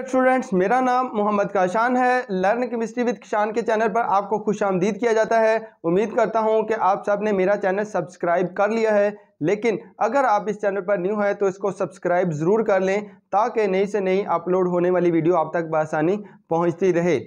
dear students मेरा नाम मोहम्मद काशान है लर्न केमिस्ट्री विद किशान के चैनल पर आपको खुश आमदीद किया जाता है उम्मीद करता हूं कि आप सब ने मेरा चैनल सब्सक्राइब कर लिया है लेकिन अगर आप इस चैनल पर न्यू हैं तो इसको सब्सक्राइब ज़रूर कर लें ताकि नई से नई अपलोड होने वाली वीडियो आप तक बसानी पहुँचती रहे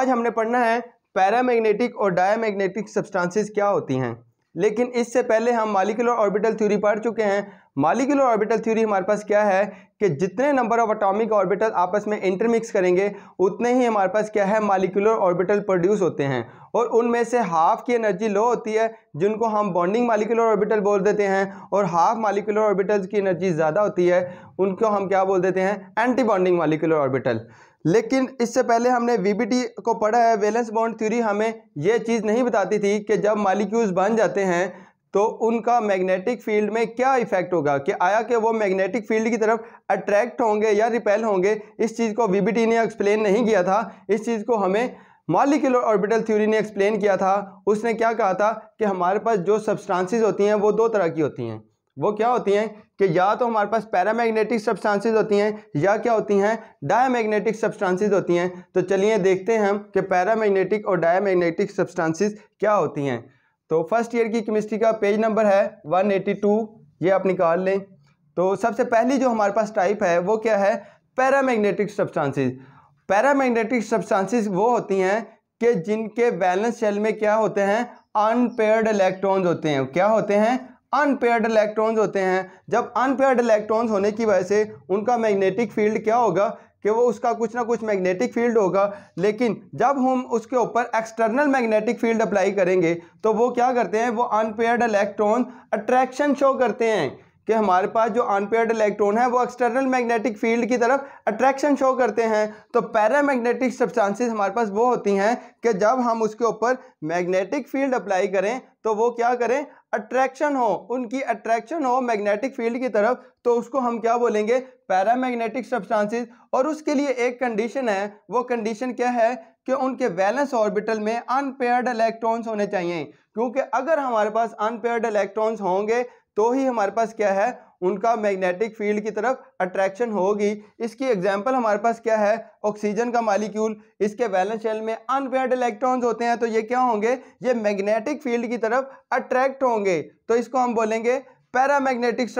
आज हमने पढ़ना है पैरामैग्नेटिक और डायामैग्नेटिक सब्सटांसिस क्या होती हैं लेकिन इससे पहले हम मालिकुलर ऑर्बिटल थ्योरी पढ़ चुके हैं मालिकुलर ऑर्बिटल थ्योरी हमारे पास क्या है कि जितने नंबर ऑफ अटोमिक ऑर्बिटल आपस में इंटरमिक्स करेंगे उतने ही हमारे पास क्या है मालिकुलर ऑर्बिटल प्रोड्यूस होते हैं और उनमें से हाफ की एनर्जी लो होती है जिनको हम बॉन्डिंग मालिकुलर ऑर्बिटल बोल देते हैं और हाफ मालिकुलर ऑर्बिटल्स की एनर्जी ज़्यादा होती है उनको हम क्या बोल देते हैं एंटी बॉन्डिंग मालिकुलर ऑर्बिटल लेकिन इससे पहले हमने वीबीटी को पढ़ा है वैलेंस बॉन्ड थ्योरी हमें यह चीज़ नहीं बताती थी कि जब मालिक्यूल्स बन जाते हैं तो उनका मैग्नेटिक फील्ड में क्या इफेक्ट होगा कि आया कि वो मैग्नेटिक फील्ड की तरफ अट्रैक्ट होंगे या रिपेल होंगे इस चीज़ को वी ने एक्सप्लेन नहीं किया था इस चीज़ को हमें मालिक्यूलर ऑर्बिटल थ्योरी ने एक्सप्लेन किया था उसने क्या कहा था कि हमारे पास जो सब्सटांसिस होती हैं वो दो तरह की होती हैं वो क्या होती हैं कि या तो हमारे पास पैरामैग्नेटिक सब्सटेंसेस होती हैं या क्या होती हैं डायमैग्नेटिक सब्सटेंसेस होती हैं तो चलिए देखते हैं हम कि पैरामैग्नेटिक और डायमैग्नेटिक सब्सटेंसेस क्या होती हैं तो फर्स्ट ईयर की केमिस्ट्री का पेज नंबर है 182 ये आप निकाल लें तो सबसे पहली जो हमारे पास टाइप है वो क्या है पैरामैग्नेटिक सब्सटेंसेस पैरामैग्नेटिक सब्सटेंसेस वो होती हैं कि जिनके बैलेंस शेल में क्या होते हैं अनपेयर्ड इलेक्ट्रॉन्स होते हैं क्या होते हैं अनपेयर्ड इलेक्ट्रॉन्स होते हैं जब अनपेयर्ड इलेक्ट्रॉन्स होने की वजह से उनका मैग्नेटिक फील्ड क्या होगा कि वो उसका कुछ ना कुछ मैग्नेटिक फील्ड होगा लेकिन जब हम उसके ऊपर एक्सटर्नल मैग्नेटिक फील्ड अप्लाई करेंगे तो वो क्या करते हैं वो अनपेयर्ड इलेक्ट्रॉन अट्रैक्शन शो करते हैं कि हमारे पास जो अनपेयर्ड इलेक्ट्रॉन है वो एक्सटर्नल मैग्नेटिक फील्ड की तरफ अट्रैक्शन शो करते हैं तो मैग्नेटिक सब्सटेंसेस हमारे पास वो होती हैं कि जब हम उसके ऊपर मैग्नेटिक फील्ड अप्लाई करें तो वो क्या करें अट्रैक्शन हो उनकी अट्रैक्शन हो मैग्नेटिक फील्ड की तरफ तो उसको हम क्या बोलेंगे पैरामैग्नेटिक सब्सटेंसेस और उसके लिए एक कंडीशन है वो कंडीशन क्या है कि उनके बैलेंस ऑर्बिटल में अनपेयर्ड इलेक्ट्रॉन्स होने चाहिए क्योंकि अगर हमारे पास अनपेयर्ड इलेक्ट्रॉन्स होंगे तो ही हमारे पास क्या है उनका मैग्नेटिक फील्ड की तरफ अट्रैक्शन होगी इसकी एग्जांपल हमारे पास क्या है ऑक्सीजन का मालिक्यूल इसके बैलेंस शेल में अनपेड इलेक्ट्रॉन्स होते हैं तो ये क्या होंगे ये मैग्नेटिक फील्ड की तरफ अट्रैक्ट होंगे तो इसको हम बोलेंगे पैरा मैग्नेटिक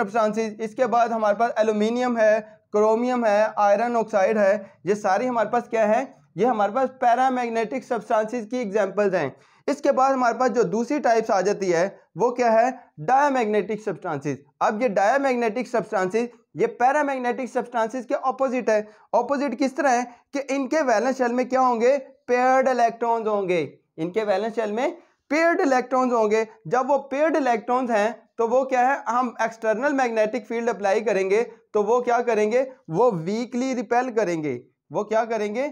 इसके बाद हमारे पास एलुमिनियम है क्रोमियम है आयरन ऑक्साइड है ये सारी हमारे पास क्या है ये हमारे पास पैरा मैग्नेटिक की एग्जाम्पल्स हैं इसके बाद हमारे पास जो दूसरी टाइप्स आ जाती है वो क्या है डायमैग्नेटिक सब्सटेंसेस अब ये डायमैग्नेटिक सब्सटेंसेस ये पैरामैग्नेटिक सब्सटेंसेस के ऑपोजिट है ऑपोजिट किस तरह है कि इनके वैलेंस शेल में क्या होंगे पेयर्ड इलेक्ट्रॉन्स होंगे इनके वैलेंस शेल में पेयर्ड इलेक्ट्रॉन्स होंगे जब वो पेयर्ड इलेक्ट्रॉन्स हैं तो वो क्या है हम एक्सटर्नल मैग्नेटिक फील्ड अप्लाई करेंगे तो वो क्या करेंगे वो वीकली रिपेल करेंगे वो क्या करेंगे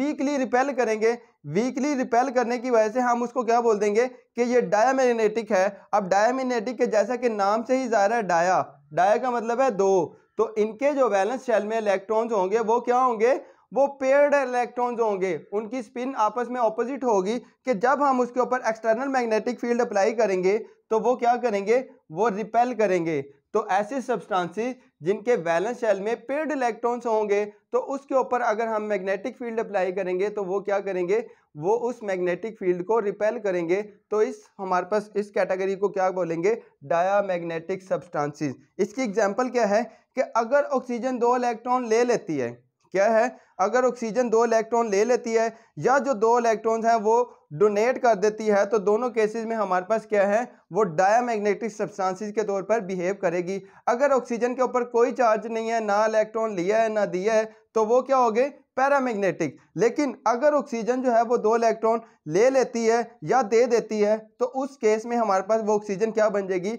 वीकली रिपेल करेंगे वीकली रिपेल करने की वजह से हम उसको क्या बोल देंगे कि ये डायामिनेटिक है अब डायामिनेटिक के जैसा कि नाम से ही ज़ाहिर है डाया डाया का मतलब है दो तो इनके जो वैलेंस शेल में इलेक्ट्रॉन्स होंगे वो क्या होंगे वो पेयर्ड इलेक्ट्रॉन्स होंगे उनकी स्पिन आपस में ऑपोजिट होगी कि जब हम उसके ऊपर एक्सटर्नल मैग्नेटिक फील्ड अप्लाई करेंगे तो वो क्या करेंगे वो रिपेल करेंगे तो ऐसे सब्सटेंसेस जिनके वैलेंस शेल में पेड इलेक्ट्रॉन्स होंगे तो उसके ऊपर अगर हम मैग्नेटिक फील्ड अप्लाई करेंगे तो वो क्या करेंगे वो उस मैग्नेटिक फील्ड को रिपेल करेंगे तो इस हमारे पास इस कैटेगरी को क्या बोलेंगे डाया मैग्नेटिक सब्सटांसिस इसकी एग्जाम्पल क्या है कि अगर ऑक्सीजन दो इलेक्ट्रॉन ले लेती है क्या है अगर ऑक्सीजन दो इलेक्ट्रॉन ले लेती है या जो दो इलेक्ट्रॉन्स हैं वो डोनेट कर देती है तो दोनों केसेस में हमारे पास क्या है वो मैग्नेटिक सब्सटेंसेस के तौर पर बिहेव करेगी अगर ऑक्सीजन के ऊपर कोई चार्ज नहीं है ना इलेक्ट्रॉन लिया है ना दिया है तो वो क्या हो गए पैरामैग्नेटिक लेकिन अगर ऑक्सीजन जो है वो दो इलेक्ट्रॉन ले लेती है या दे देती है तो उस केस में हमारे पास वो ऑक्सीजन क्या बन जाएगी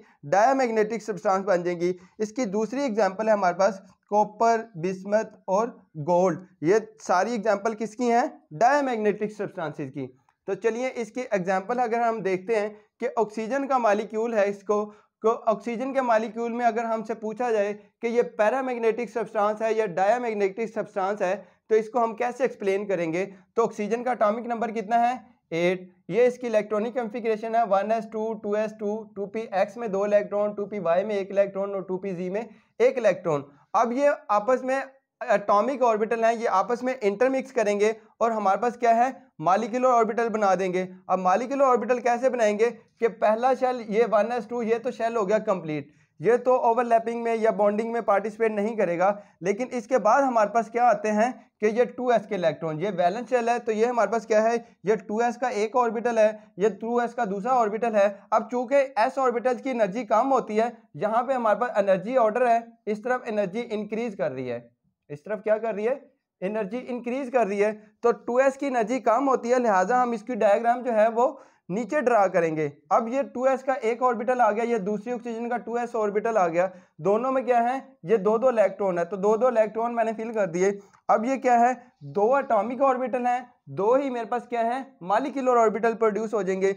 मैग्नेटिक सब्सटेंस बन जाएगी इसकी दूसरी एग्जांपल है हमारे पास कॉपर बिस्मत और गोल्ड ये सारी एग्जांपल किसकी हैं मैग्नेटिक सब्सटेंसेस की तो चलिए इसकी एग्जाम्पल अगर हम देखते हैं कि ऑक्सीजन का मालिक्यूल है इसको को तो ऑक्सीजन के मालिक्यूल में अगर हमसे पूछा जाए कि ये पैरामैग्नेटिक सब्सटेंस है या डायामैग्नेटिक सब्सटेंस है तो इसको हम कैसे एक्सप्लेन करेंगे तो ऑक्सीजन का अटोमिक नंबर कितना है एट ये इसकी इलेक्ट्रॉनिक कंफिग्रेशन है one S two two S two two P X में दो इलेक्ट्रॉन टू पी वाई में एक इलेक्ट्रॉन और टू पी जी में एक इलेक्ट्रॉन अब ये आपस में एटॉमिक ऑर्बिटल हैं ये आपस में इंटरमिक्स करेंगे और हमारे पास क्या है मालिकुलर ऑर्बिटल बना देंगे अब मालिकुलर ऑर्बिटल कैसे बनाएंगे कि पहला शेल ये वन एस टू ये तो शेल हो गया कंप्लीट ये तो ओवरलैपिंग में या बॉन्डिंग में पार्टिसिपेट नहीं करेगा लेकिन इसके बाद हमारे पास क्या आते हैं कि ये टू एस के इलेक्ट्रॉन ये बैलेंस शेल है तो ये हमारे पास क्या है ये टू एस का एक ऑर्बिटल है ये टू एस का दूसरा ऑर्बिटल है अब चूंकि एस ऑर्बिटल की एनर्जी कम होती है यहाँ पे हमारे पास एनर्जी ऑर्डर है इस तरफ एनर्जी इंक्रीज कर रही है इस तरफ क्या कर रही है एनर्जी इंक्रीज कर रही है तो 2s की एनर्जी कम होती है लिहाजा हम इसकी डायग्राम जो है वो नीचे ड्रा करेंगे अब ये 2s का एक ऑर्बिटल आ गया ये दूसरी ऑक्सीजन का 2s ऑर्बिटल आ गया दोनों में क्या है ये दो दो इलेक्ट्रॉन है तो दो दो इलेक्ट्रॉन मैंने फिल कर दिए अब ये क्या है दो अटोमिक ऑर्बिटल है दो ही मेरे पास क्या है मालिक्यूलर ऑर्बिटल प्रोड्यूस हो जाएंगे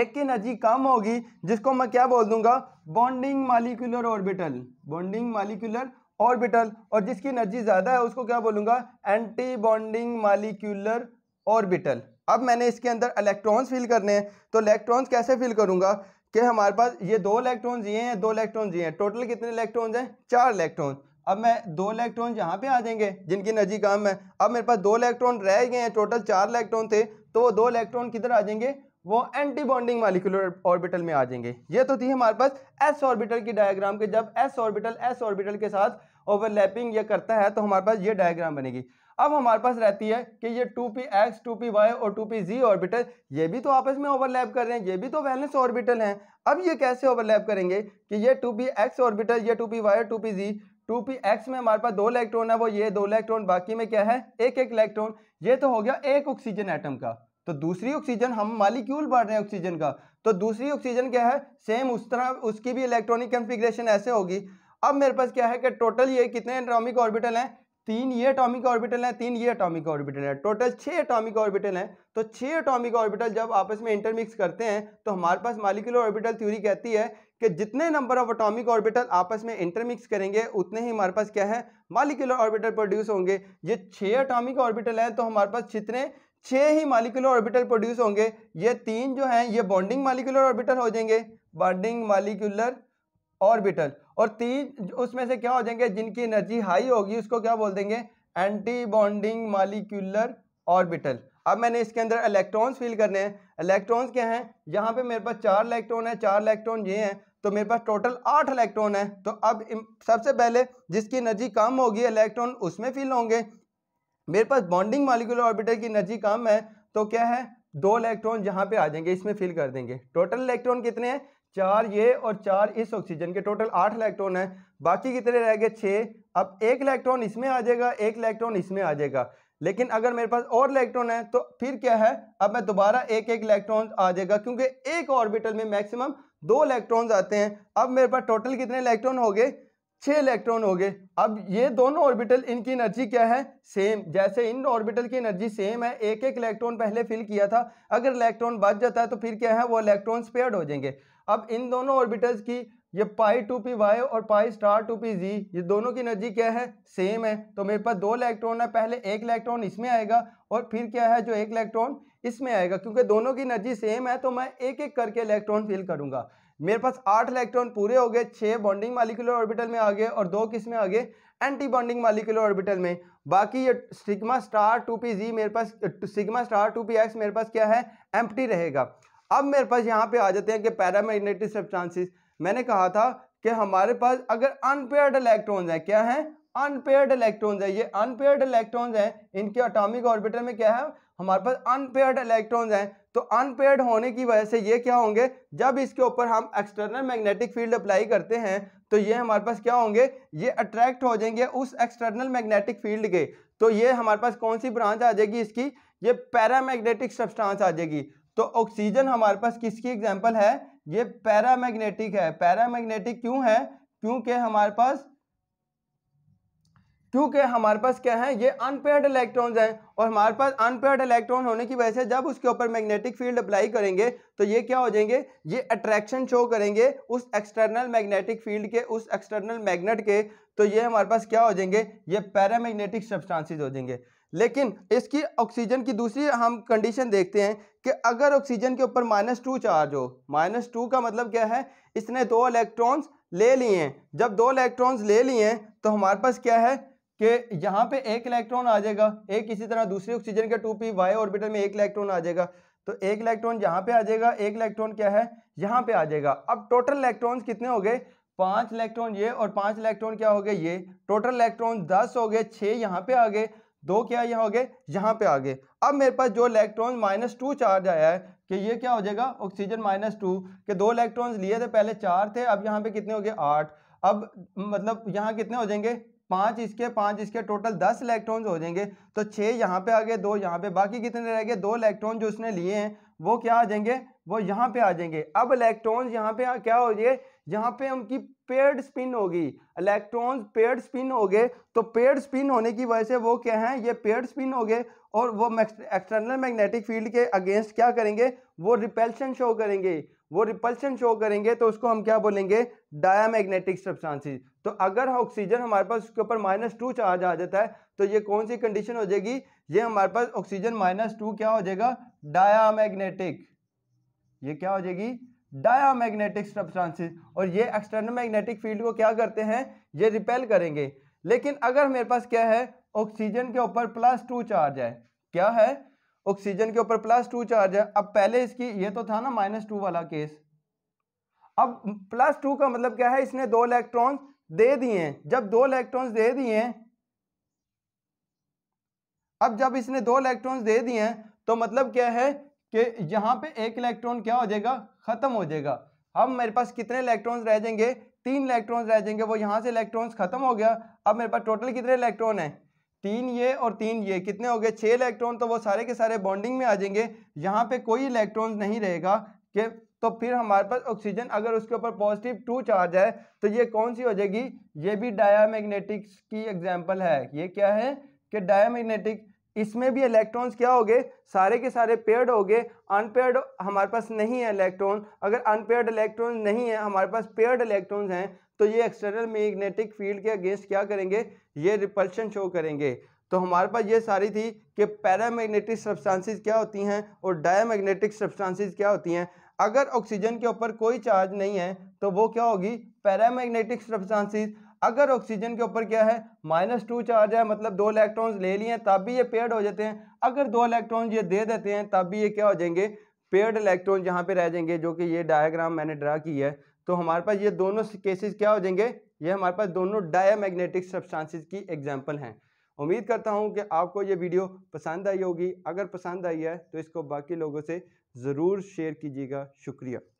एक की एनर्जी कम होगी जिसको मैं क्या बोल दूंगा bonding molecular orbital bonding molecular orbital और जिसकी एनर्जी ज़्यादा है उसको क्या बोलूँगा एंटी बॉन्डिंग मालिक्यूलर ऑर्बिटल अब मैंने इसके अंदर इलेक्ट्रॉन्स फिल करने हैं तो इलेक्ट्रॉन्स कैसे फिल करूँगा कि हमारे पास ये दो इलेक्ट्रॉन्स ये हैं दो इलेक्ट्रॉन्स ये हैं टोटल कितने इलेक्ट्रॉन्स हैं चार इलेक्ट्रॉन्स अब मैं दो इलेक्ट्रॉन यहाँ पे आ जाएंगे जिनकी एनर्जी कम है अब मेरे पास दो इलेक्ट्रॉन रह गए हैं टोटल चार इलेक्ट्रॉन थे तो दो इलेक्ट्रॉन किधर आ जाएंगे वो एंटी बॉन्डिंग मालिकुलर ऑर्बिटल में आ जाएंगे ये तो थी हमारे पास एस ऑर्बिटल की डायग्राम के जब एस ऑर्बिटल एस ऑर्बिटल के साथ ओवरलैपिंग ये करता है तो हमारे पास ये डायग्राम बनेगी अब हमारे पास रहती है कि ये two P X two P Y और टू पी जी ऑर्बिटल ये भी तो आपस में ओवरलैप कर रहे हैं ये भी तो वैलेंस ऑर्बिटल हैं अब ये कैसे ओवरलैप करेंगे कि ये टू पी एक्स ऑर्बिटल ये टू पी वाई और two P Z two P X में हमारे पास दो इलेक्ट्रॉन है वो ये दो इलेक्ट्रॉन बाकी में क्या है एक एक इलेक्ट्रॉन ये तो हो गया एक ऑक्सीजन एटम का तो दूसरी ऑक्सीजन हम मालिक्यूल बढ़ रहे हैं ऑक्सीजन का तो दूसरी ऑक्सीजन क्या है सेम उस तरह उसकी भी इलेक्ट्रॉनिक कंफिग्रेशन ऐसे होगी अब मेरे पास क्या है कि टोटल ये कितने एटॉमिक ऑर्बिटल हैं तीन ये एटॉमिक ऑर्बिटल हैं तीन ये एटॉमिक ऑर्बिटल हैं टोटल छः एटॉमिक ऑर्बिटल हैं तो छः एटॉमिक ऑर्बिटल जब आपस में इंटरमिक्स करते हैं तो हमारे पास मालिक्यूलर ऑर्बिटल थ्योरी कहती है कि जितने नंबर ऑफ एटॉमिक ऑर्बिटल आपस में इंटरमिक्स करेंगे उतने ही हमारे पास क्या है मालिक्यूलर ऑर्बिटल प्रोड्यूस होंगे ये छः एटॉमिक ऑर्बिटल हैं तो हमारे पास जितने छह ही मालिकुलर ऑर्बिटल प्रोड्यूस होंगे ये तीन जो हैं ये बॉन्डिंग मालिकुलर ऑर्बिटल हो जाएंगे बॉन्डिंग मालिकुलर ऑर्बिटल और तीन उसमें से क्या हो जाएंगे जिनकी एनर्जी हाई होगी उसको क्या बोल देंगे एंटी बॉन्डिंग मालिकुलर ऑर्बिटल अब मैंने इसके अंदर इलेक्ट्रॉन्स फिल करने हैं इलेक्ट्रॉन्स क्या हैं यहाँ पे मेरे पास चार इलेक्ट्रॉन है चार इलेक्ट्रॉन ये हैं तो मेरे पास टोटल आठ इलेक्ट्रॉन है तो अब सबसे पहले जिसकी एनर्जी कम होगी इलेक्ट्रॉन उसमें फिल होंगे मेरे पास बॉन्डिंग मालिकुलर ऑर्बिटल की एनर्जी कम है तो क्या है दो इलेक्ट्रॉन जहाँ पे आ जाएंगे इसमें फिल कर देंगे टोटल इलेक्ट्रॉन कितने हैं चार ये और चार इस ऑक्सीजन के टोटल आठ इलेक्ट्रॉन है बाकी कितने रह गए छः अब एक इलेक्ट्रॉन इसमें आ जाएगा एक इलेक्ट्रॉन इसमें आ जाएगा लेकिन अगर मेरे पास और इलेक्ट्रॉन है तो फिर क्या है अब मैं दोबारा एक एक इलेक्ट्रॉन आ जाएगा क्योंकि एक ऑर्बिटल में मैक्सिमम दो इलेक्ट्रॉन्स आते हैं अब मेरे पास टोटल कितने इलेक्ट्रॉन हो गए छः इलेक्ट्रॉन हो गए अब ये दोनों ऑर्बिटल इनकी एनर्जी क्या है सेम जैसे इन ऑर्बिटल की एनर्जी सेम है एक एक इलेक्ट्रॉन पहले फिल किया था अगर इलेक्ट्रॉन बच जाता है तो फिर क्या है वो इलेक्ट्रॉन स्पेयर्ड हो जाएंगे अब इन दोनों ऑर्बिटल्स की ये पाई टू पी वाई और pi star two P Z ये दोनों की एनर्जी क्या है सेम है तो मेरे पास दो इलेक्ट्रॉन है पहले एक इलेक्ट्रॉन इसमें आएगा और फिर क्या है जो एक इलेक्ट्रॉन इसमें आएगा क्योंकि दोनों की एनर्जी सेम है तो मैं एक एक करके इलेक्ट्रॉन फिल करूंगा मेरे पास आठ इलेक्ट्रॉन पूरे हो गए छः बॉन्डिंग मालिकुलर ऑर्बिटल में आ गए और दो किस में आ गए एंटी बॉन्डिंग मालिकुलर ऑर्बिटल में बाकी ये sigma star two P Z मेरे पास sigma star two P X मेरे पास क्या है एम्प्टी रहेगा अब मेरे पास यहाँ पे आ जाते हैं कि पैरामैग्नेटिक सब्सटेंसेस मैंने कहा था कि हमारे पास अगर अनपेयर्ड इलेक्ट्रॉन्स हैं क्या है अनपेयर्ड इलेक्ट्रॉन्स है ये अनपेयर्ड इलेक्ट्रॉन्स हैं इनके अटोमिक ऑर्बिटल में क्या है हमारे पास अनपेयर्ड इलेक्ट्रॉन्स हैं तो अनपेयर्ड होने की वजह से ये क्या होंगे जब इसके ऊपर हम एक्सटर्नल मैग्नेटिक फील्ड अप्लाई करते हैं तो ये हमारे पास क्या होंगे ये अट्रैक्ट हो जाएंगे उस एक्सटर्नल मैग्नेटिक फील्ड के तो ये हमारे पास कौन सी ब्रांच आ जाएगी इसकी ये पैरामैग्नेटिक सब्सटेंस आ जाएगी तो ऑक्सीजन हमारे पास किसकी एग्जाम्पल है ये पैरामैग्नेटिक है पैरामैग्नेटिक क्यों है क्योंकि हमारे पास क्योंकि हमारे पास क्या है ये अनपेयर्ड इलेक्ट्रॉन्स हैं और हमारे पास अनपेयर्ड इलेक्ट्रॉन होने की वजह से जब उसके ऊपर मैग्नेटिक फील्ड अप्लाई करेंगे तो ये क्या हो जाएंगे ये अट्रैक्शन शो करेंगे उस एक्सटर्नल मैग्नेटिक फील्ड के उस एक्सटर्नल मैग्नेट के तो ये हमारे पास क्या हो जाएंगे ये पैरामैग्नेटिक सब्सटांसिस हो जाएंगे लेकिन इसकी ऑक्सीजन की दूसरी हम कंडीशन देखते हैं कि अगर ऑक्सीजन के ऊपर माइनस टू चार्ज हो माइनस टू का मतलब क्या है इसने दो इलेक्ट्रॉन्स ले लिए हैं जब दो इलेक्ट्रॉन्स ले लिए हैं तो हमारे पास क्या है कि यहाँ पे एक इलेक्ट्रॉन आ जाएगा एक इसी तरह दूसरे ऑक्सीजन के टू पी वाई ऑर्बिटल में एक इलेक्ट्रॉन आ जाएगा तो एक इलेक्ट्रॉन यहाँ पे आ जाएगा एक इलेक्ट्रॉन क्या है यहाँ पे आ जाएगा अब टोटल इलेक्ट्रॉन्स कितने हो गए पांच इलेक्ट्रॉन ये और पांच इलेक्ट्रॉन क्या हो गए ये टोटल इलेक्ट्रॉन दस हो गए छः यहाँ पे आ गए दो क्या यहाँ हो गए यहाँ पे आ गए अब मेरे पास जो इलेक्ट्रॉन माइनस टू चार्ज आया है कि ये क्या हो जाएगा ऑक्सीजन माइनस टू के दो इलेक्ट्रॉन्स लिए थे पहले चार थे अब यहाँ पे कितने हो गए आठ अब मतलब यहाँ कितने हो जाएंगे पाँच इसके पाँच इसके टोटल दस इलेक्ट्रॉन्स हो जाएंगे तो छः यहाँ पे आ गए दो यहाँ पे बाकी कितने रह गए दो इलेक्ट्रॉन जो उसने लिए हैं वो क्या आ जाएंगे वो यहाँ पे आ जाएंगे अब इलेक्ट्रॉन्स यहाँ पे क्या हो जाए यहाँ पे उनकी पेड स्पिन होगी इलेक्ट्रॉन्स पेड स्पिन हो गए तो पेड स्पिन होने की वजह से वो क्या है ये पेड स्पिन हो गए और वो एक्सटर्नल मैग्नेटिक फील्ड के अगेंस्ट क्या करेंगे वो रिपेल्शन शो करेंगे वो रिपल्शन शो करेंगे तो उसको हम क्या बोलेंगे डायामैग्नेटिक सब्सटेंसेस तो अगर ऑक्सीजन हाँ हमारे पास उसके ऊपर माइनस टू चार्ज आ जाता है तो ये कौन सी कंडीशन हो जाएगी ये हमारे पास ऑक्सीजन माइनस टू क्या हो जाएगा डायामैग्नेटिक ये क्या हो जाएगी डायामैग्नेटिक सब्सटेंसेस और ये एक्सटर्नल मैग्नेटिक फील्ड को क्या करते हैं ये रिपेल करेंगे लेकिन अगर मेरे पास क्या है ऑक्सीजन के ऊपर प्लस टू चार्ज है क्या है ऑक्सीजन के ऊपर प्लस टू चार्ज है अब पहले इसकी ये तो था ना माइनस टू वाला केस अब प्लस टू का मतलब क्या है इसने दो इलेक्ट्रॉन्स दे दिए हैं जब दो इलेक्ट्रॉन्स दे दिए हैं अब जब इसने दो इलेक्ट्रॉन्स दे दिए हैं तो मतलब क्या है कि यहां पे एक इलेक्ट्रॉन क्या हो जाएगा ख़त्म हो जाएगा अब मेरे पास कितने इलेक्ट्रॉन्स रह जाएंगे तीन इलेक्ट्रॉन्स रह जाएंगे वो यहां से इलेक्ट्रॉन्स ख़त्म हो गया अब मेरे पास टोटल कितने इलेक्ट्रॉन है तीन ये और तीन ये कितने हो गए छः इलेक्ट्रॉन तो वो सारे के सारे बॉन्डिंग में आ जाएंगे यहाँ पे कोई इलेक्ट्रॉन नहीं रहेगा कि तो फिर हमारे पास ऑक्सीजन अगर उसके ऊपर पॉजिटिव टू चार्ज है तो ये कौन सी हो जाएगी ये भी डायामैग्नेटिक्स की एग्जाम्पल है ये क्या है कि डायामैग्नेटिक इसमें भी इलेक्ट्रॉन्स क्या हो गए सारे के सारे पेयर्ड हो गए अनपेयर्ड हमारे पास नहीं है इलेक्ट्रॉन अगर अनपेयर्ड इलेक्ट्रॉन नहीं है हमारे पास पेयर्ड इलेक्ट्रॉन्स हैं तो ये एक्सटर्नल मैग्नेटिक फील्ड के अगेंस्ट क्या करेंगे ये रिपल्शन शो करेंगे तो हमारे पास ये सारी थी कि पैरामैग्नेटिक सब्सटेंसेस क्या होती हैं और डायमैग्नेटिक सब्सटेंसेस क्या होती हैं अगर ऑक्सीजन के ऊपर कोई चार्ज नहीं है तो वो क्या होगी पैरामैग्नेटिक सब्सटेंसेस अगर ऑक्सीजन के ऊपर क्या है माइनस टू चार्ज है मतलब दो इलेक्ट्रॉन्स ले लिए तब भी ये पेड हो जाते हैं अगर दो इलेक्ट्रॉन्स ये दे देते हैं तब भी ये क्या हो जाएंगे पेड इलेक्ट्रॉन यहाँ पे रह जाएंगे जो कि ये डायग्राम मैंने ड्रा की है तो हमारे पास ये दोनों केसेस क्या हो जाएंगे ये हमारे पास दोनों मैग्नेटिक सब्सटेंसेस की एग्जाम्पल हैं उम्मीद करता हूँ कि आपको ये वीडियो पसंद आई होगी अगर पसंद आई है तो इसको बाकी लोगों से ज़रूर शेयर कीजिएगा शुक्रिया